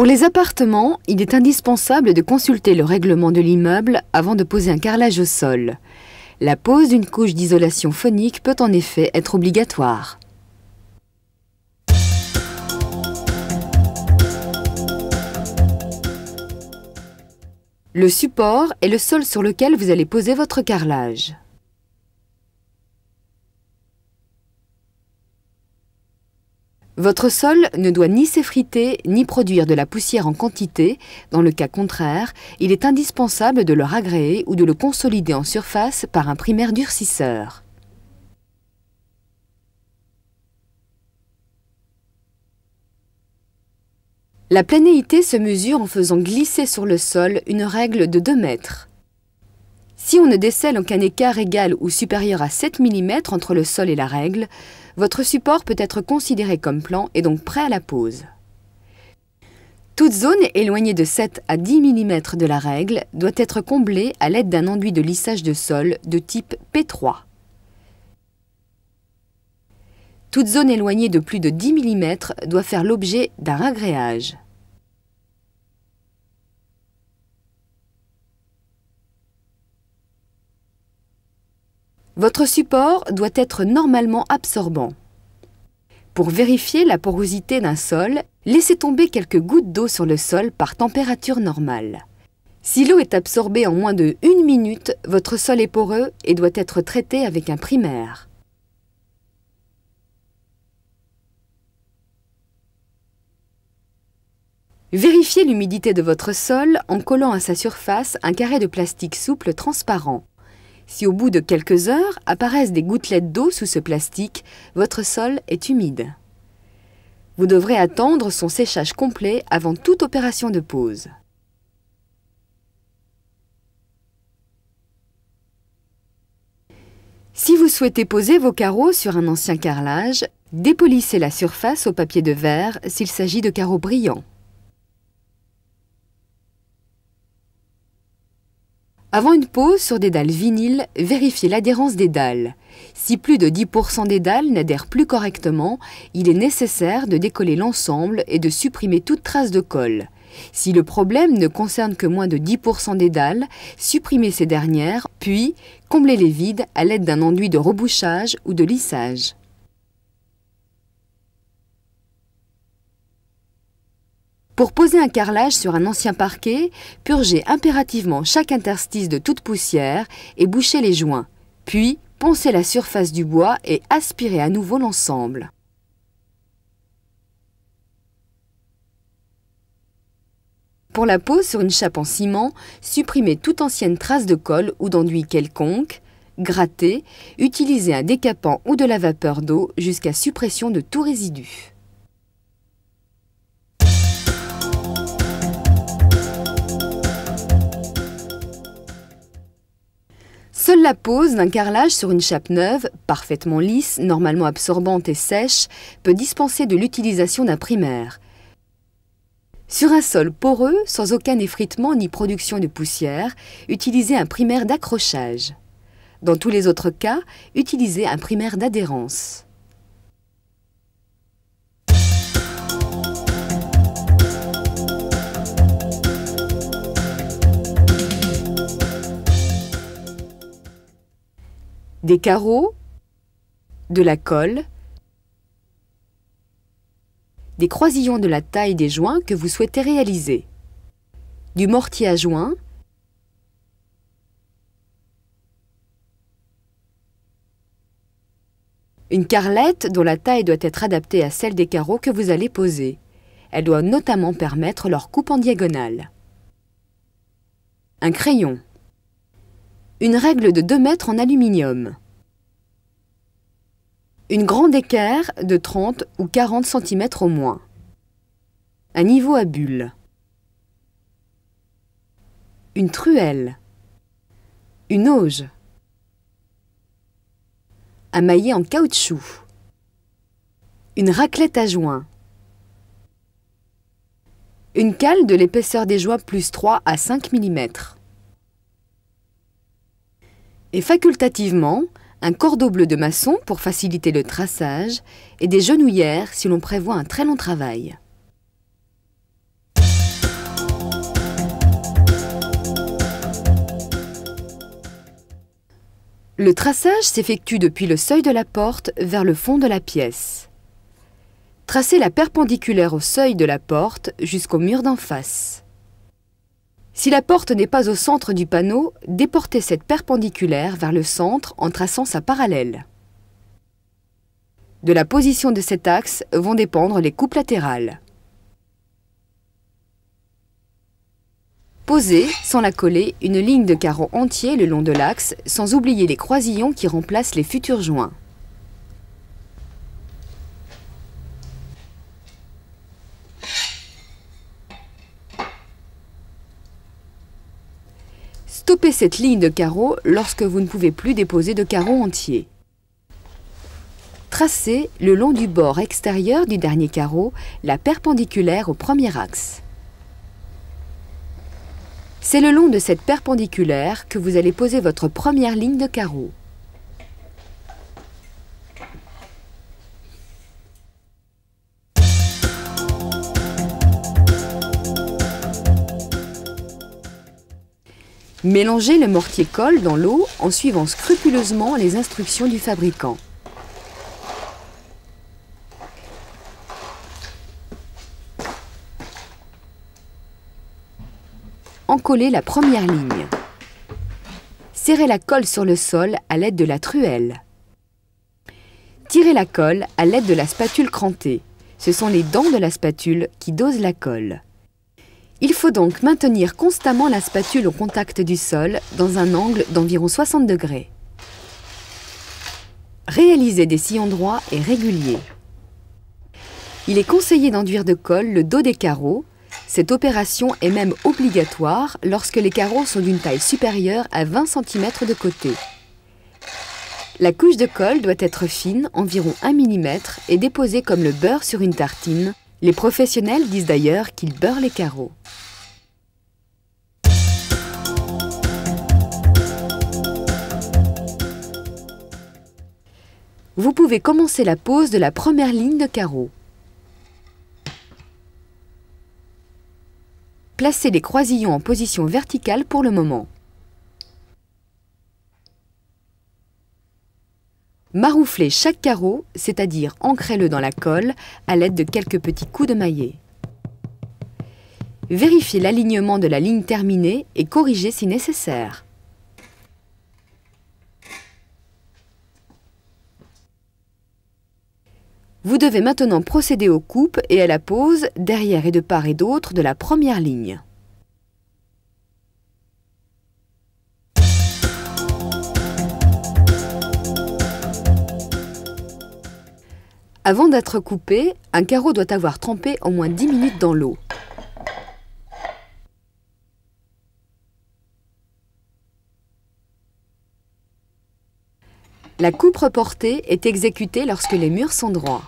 Pour les appartements, il est indispensable de consulter le règlement de l'immeuble avant de poser un carrelage au sol. La pose d'une couche d'isolation phonique peut en effet être obligatoire. Le support est le sol sur lequel vous allez poser votre carrelage. Votre sol ne doit ni s'effriter ni produire de la poussière en quantité. Dans le cas contraire, il est indispensable de le ragréer ou de le consolider en surface par un primaire durcisseur. La planéité se mesure en faisant glisser sur le sol une règle de 2 mètres. Si on ne décèle qu'un écart égal ou supérieur à 7 mm entre le sol et la règle, votre support peut être considéré comme plan et donc prêt à la pose. Toute zone éloignée de 7 à 10 mm de la règle doit être comblée à l'aide d'un enduit de lissage de sol de type P3. Toute zone éloignée de plus de 10 mm doit faire l'objet d'un agréage. Votre support doit être normalement absorbant. Pour vérifier la porosité d'un sol, laissez tomber quelques gouttes d'eau sur le sol par température normale. Si l'eau est absorbée en moins de 1 minute, votre sol est poreux et doit être traité avec un primaire. Vérifiez l'humidité de votre sol en collant à sa surface un carré de plastique souple transparent. Si au bout de quelques heures apparaissent des gouttelettes d'eau sous ce plastique, votre sol est humide. Vous devrez attendre son séchage complet avant toute opération de pose. Si vous souhaitez poser vos carreaux sur un ancien carrelage, dépolissez la surface au papier de verre s'il s'agit de carreaux brillants. Avant une pose sur des dalles vinyles, vérifiez l'adhérence des dalles. Si plus de 10% des dalles n'adhèrent plus correctement, il est nécessaire de décoller l'ensemble et de supprimer toute trace de colle. Si le problème ne concerne que moins de 10% des dalles, supprimez ces dernières, puis comblez les vides à l'aide d'un enduit de rebouchage ou de lissage. Pour poser un carrelage sur un ancien parquet, purgez impérativement chaque interstice de toute poussière et bouchez les joints. Puis, poncez la surface du bois et aspirez à nouveau l'ensemble. Pour la pose sur une chape en ciment, supprimez toute ancienne trace de colle ou d'enduit quelconque, grattez, utilisez un décapant ou de la vapeur d'eau jusqu'à suppression de tout résidu. la pose d'un carrelage sur une chape neuve, parfaitement lisse, normalement absorbante et sèche, peut dispenser de l'utilisation d'un primaire. Sur un sol poreux, sans aucun effritement ni production de poussière, utilisez un primaire d'accrochage. Dans tous les autres cas, utilisez un primaire d'adhérence. des carreaux, de la colle, des croisillons de la taille des joints que vous souhaitez réaliser, du mortier à joints, une carlette dont la taille doit être adaptée à celle des carreaux que vous allez poser. Elle doit notamment permettre leur coupe en diagonale. Un crayon. Une règle de 2 mètres en aluminium. Une grande équerre de 30 ou 40 cm au moins. Un niveau à bulles. Une truelle. Une auge. Un maillet en caoutchouc. Une raclette à joints. Une cale de l'épaisseur des joints plus 3 à 5 mm. Et facultativement, un cordeau bleu de maçon pour faciliter le traçage et des genouillères si l'on prévoit un très long travail. Le traçage s'effectue depuis le seuil de la porte vers le fond de la pièce. Tracez la perpendiculaire au seuil de la porte jusqu'au mur d'en face. Si la porte n'est pas au centre du panneau, déportez cette perpendiculaire vers le centre en traçant sa parallèle. De la position de cet axe vont dépendre les coupes latérales. Posez, sans la coller, une ligne de carreaux entier le long de l'axe, sans oublier les croisillons qui remplacent les futurs joints. cette ligne de carreaux lorsque vous ne pouvez plus déposer de carreaux entier. Tracez le long du bord extérieur du dernier carreau la perpendiculaire au premier axe. C'est le long de cette perpendiculaire que vous allez poser votre première ligne de carreau. Mélangez le mortier colle dans l'eau en suivant scrupuleusement les instructions du fabricant. Encollez la première ligne. Serrez la colle sur le sol à l'aide de la truelle. Tirez la colle à l'aide de la spatule crantée. Ce sont les dents de la spatule qui dosent la colle. Il faut donc maintenir constamment la spatule au contact du sol dans un angle d'environ 60 degrés. Réaliser des sillons droits et réguliers. Il est conseillé d'enduire de colle le dos des carreaux. Cette opération est même obligatoire lorsque les carreaux sont d'une taille supérieure à 20 cm de côté. La couche de colle doit être fine, environ 1 mm, et déposée comme le beurre sur une tartine, les professionnels disent d'ailleurs qu'ils beurrent les carreaux. Vous pouvez commencer la pose de la première ligne de carreaux. Placez les croisillons en position verticale pour le moment. Marouflez chaque carreau, c'est-à-dire ancrez-le dans la colle à l'aide de quelques petits coups de maillet. Vérifiez l'alignement de la ligne terminée et corrigez si nécessaire. Vous devez maintenant procéder aux coupes et à la pose derrière et de part et d'autre de la première ligne. Avant d'être coupé, un carreau doit avoir trempé au moins 10 minutes dans l'eau. La coupe reportée est exécutée lorsque les murs sont droits.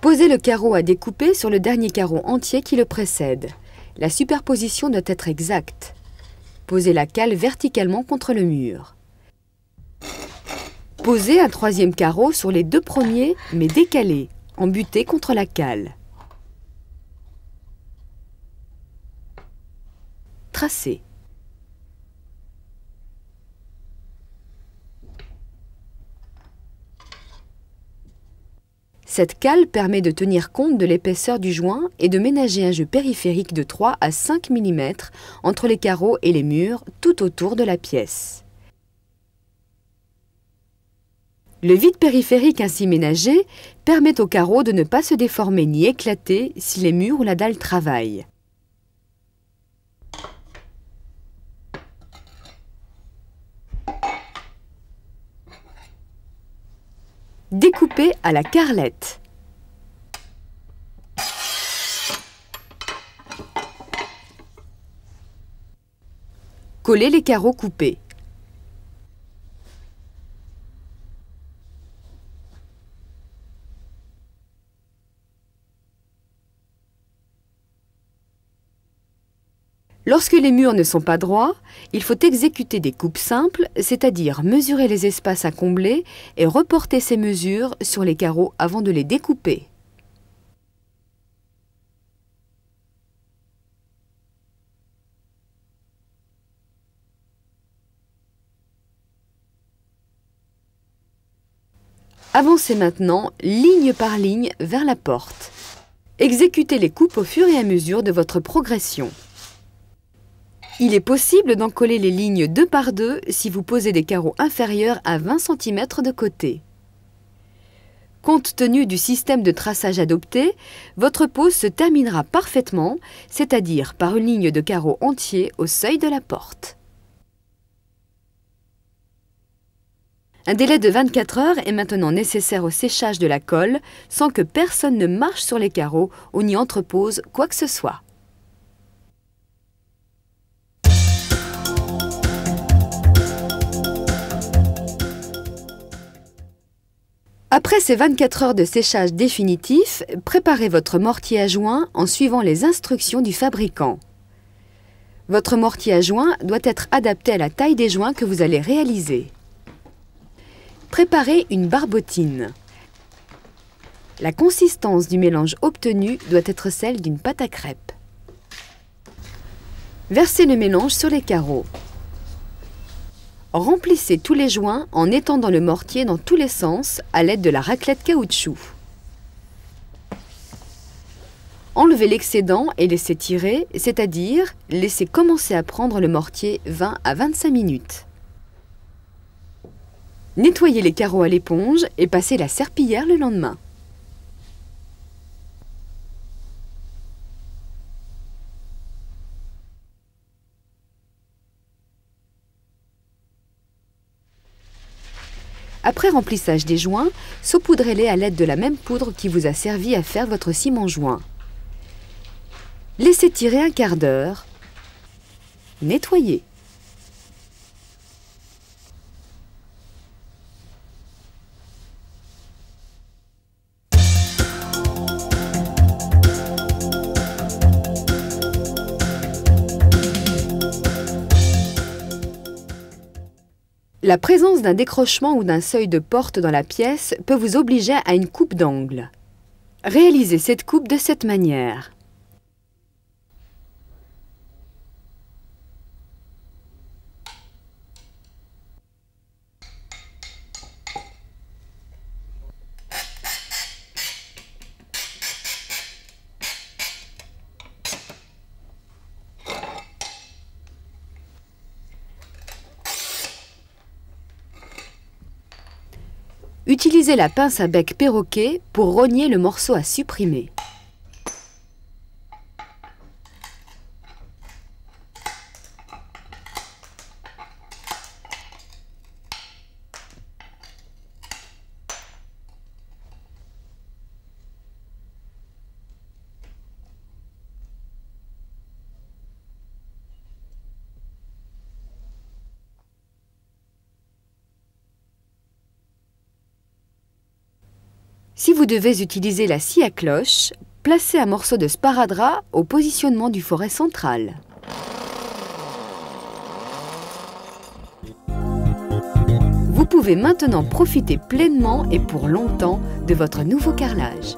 Posez le carreau à découper sur le dernier carreau entier qui le précède. La superposition doit être exacte. Posez la cale verticalement contre le mur. Posez un troisième carreau sur les deux premiers, mais décalé, embuté contre la cale. Tracez. Cette cale permet de tenir compte de l'épaisseur du joint et de ménager un jeu périphérique de 3 à 5 mm entre les carreaux et les murs tout autour de la pièce. Le vide périphérique ainsi ménagé permet aux carreaux de ne pas se déformer ni éclater si les murs ou la dalle travaillent. Découper à la carlette. Coller les carreaux coupés. Lorsque les murs ne sont pas droits, il faut exécuter des coupes simples, c'est-à-dire mesurer les espaces à combler et reporter ces mesures sur les carreaux avant de les découper. Avancez maintenant, ligne par ligne, vers la porte. Exécutez les coupes au fur et à mesure de votre progression. Il est possible d'en coller les lignes deux par deux si vous posez des carreaux inférieurs à 20 cm de côté. Compte tenu du système de traçage adopté, votre pose se terminera parfaitement, c'est-à-dire par une ligne de carreaux entiers au seuil de la porte. Un délai de 24 heures est maintenant nécessaire au séchage de la colle sans que personne ne marche sur les carreaux ou n'y entrepose quoi que ce soit. Après ces 24 heures de séchage définitif, préparez votre mortier à joint en suivant les instructions du fabricant. Votre mortier à joint doit être adapté à la taille des joints que vous allez réaliser. Préparez une barbotine. La consistance du mélange obtenu doit être celle d'une pâte à crêpes. Versez le mélange sur les carreaux. Remplissez tous les joints en étendant le mortier dans tous les sens à l'aide de la raclette caoutchouc. Enlevez l'excédent et laissez tirer, c'est-à-dire laissez commencer à prendre le mortier 20 à 25 minutes. Nettoyez les carreaux à l'éponge et passez la serpillière le lendemain. Après remplissage des joints, saupoudrez-les à l'aide de la même poudre qui vous a servi à faire votre ciment joint. Laissez tirer un quart d'heure. Nettoyez. La présence d'un décrochement ou d'un seuil de porte dans la pièce peut vous obliger à une coupe d'angle. Réalisez cette coupe de cette manière. Utilisez la pince à bec perroquet pour rogner le morceau à supprimer. Si vous devez utiliser la scie à cloche, placez un morceau de sparadrap au positionnement du forêt central. Vous pouvez maintenant profiter pleinement et pour longtemps de votre nouveau carrelage.